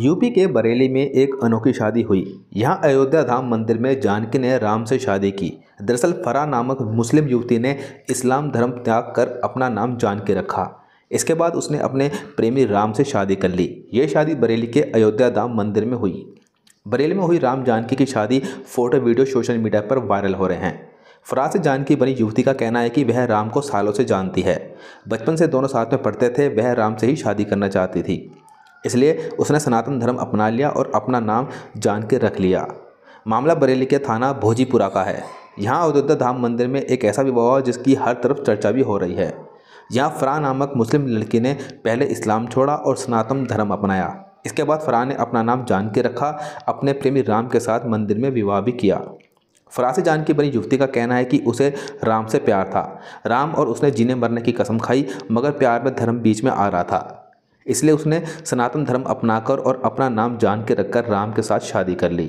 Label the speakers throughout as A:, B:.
A: UP के बरेली में एक अनोखी शादी हुई यहां अयोध्या धाम मंदिर में जानकी ने राम से शादी की दरअसल फरा नामक मुस्लिम युवती ने इस्लाम धर्म त्याग कर अपना नाम जानकी रखा इसके बाद उसने अपने प्रेमी राम से शादी कर ली ये शादी बरेली के अयोध्या धाम मंदिर में हुई बरेली में हुई राम जानकी की शादी फोटो वीडियो सोशल मीडिया पर वायरल हो रहे हैं फराज से जानकी बनी युवती का कहना है कि वह राम को सालों से जानती है बचपन से दोनों साथ में पढ़ते थे वह राम से ही शादी करना चाहती थी इसलिए उसने सनातन धर्म अपना लिया और अपना नाम जान के रख लिया मामला बरेली के थाना भोजीपुरा का है यहाँ अयोध्या धाम मंदिर में एक ऐसा विवाह हुआ जिसकी हर तरफ चर्चा भी हो रही है यहाँ फ़रा नामक मुस्लिम लड़की ने पहले इस्लाम छोड़ा और सनातन धर्म अपनाया इसके बाद फ़रा ने अपना नाम जान के रखा अपने प्रेमी राम के साथ मंदिर में विवाह भी किया फरासी से जान की बनी युवती का कहना है कि उसे राम से प्यार था राम और उसने जीने मरने की कसम खाई मगर प्यार में धर्म बीच में आ रहा था इसलिए उसने सनातन धर्म अपनाकर और अपना नाम जान के रखकर राम के साथ शादी कर ली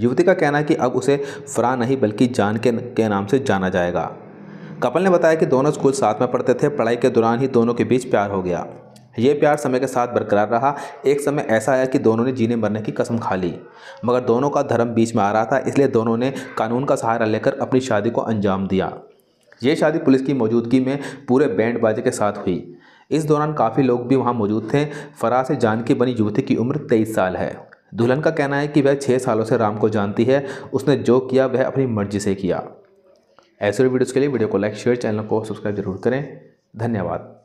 A: युवती का कहना है कि अब उसे फरा नहीं बल्कि जान के, के नाम से जाना जाएगा कपल ने बताया कि दोनों स्कूल साथ में पढ़ते थे पढ़ाई के दौरान ही दोनों के बीच प्यार हो गया ये प्यार समय के साथ बरकरार रहा एक समय ऐसा आया कि दोनों ने जीने मरने की कसम खा ली मगर दोनों का धर्म बीच में आ रहा था इसलिए दोनों ने कानून का सहारा लेकर अपनी शादी को अंजाम दिया ये शादी पुलिस की मौजूदगी में पूरे बैंड बाजे के साथ हुई इस दौरान काफ़ी लोग भी वहाँ मौजूद थे फराह से जान की बनी युवती की उम्र तेईस साल है दुल्हन का कहना है कि वह छः सालों से राम को जानती है उसने जो किया वह अपनी मर्जी से किया ऐसे वीडियोज़ के लिए वीडियो को लाइक शेयर चैनल को सब्सक्राइब जरूर करें धन्यवाद